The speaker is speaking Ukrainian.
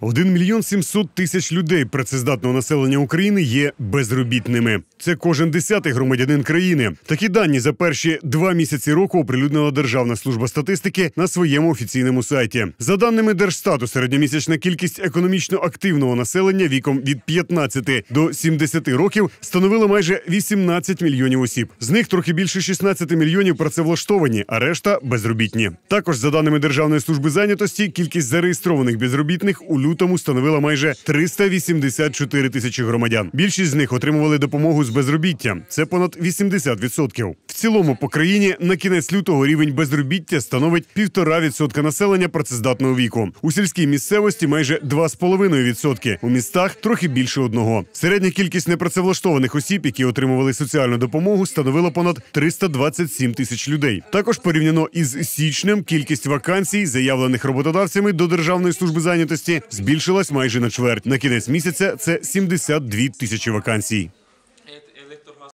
1 мільйон 700 тисяч людей працездатного населення України є безробітними. Це кожен десятий громадянин країни. Такі дані за перші два місяці року оприлюднила Державна служба статистики на своєму офіційному сайті. За даними Держстату, середньомісячна кількість економічно активного населення віком від 15 до 70 років становила майже 18 мільйонів осіб. З них трохи більше 16 мільйонів працевлаштовані, а решта безробітні. Також за даними Державної служби зайнятості, кількість зареєстрованих безробітних у лютому становила майже 384 тисячі громадян. Більшість з них отримували допомогу з безробіття. Це понад 80% цілому по країні на кінець лютого рівень безробіття становить півтора відсотка населення працездатного віку. У сільській місцевості майже 2,5%, у містах трохи більше одного. Середня кількість непрацевлаштованих осіб, які отримували соціальну допомогу, становила понад 327 тисяч людей. Також порівняно із січнем кількість вакансій, заявлених роботодавцями до державної служби зайнятості, збільшилась майже на чверть. На кінець місяця це 72 тисячі вакансій.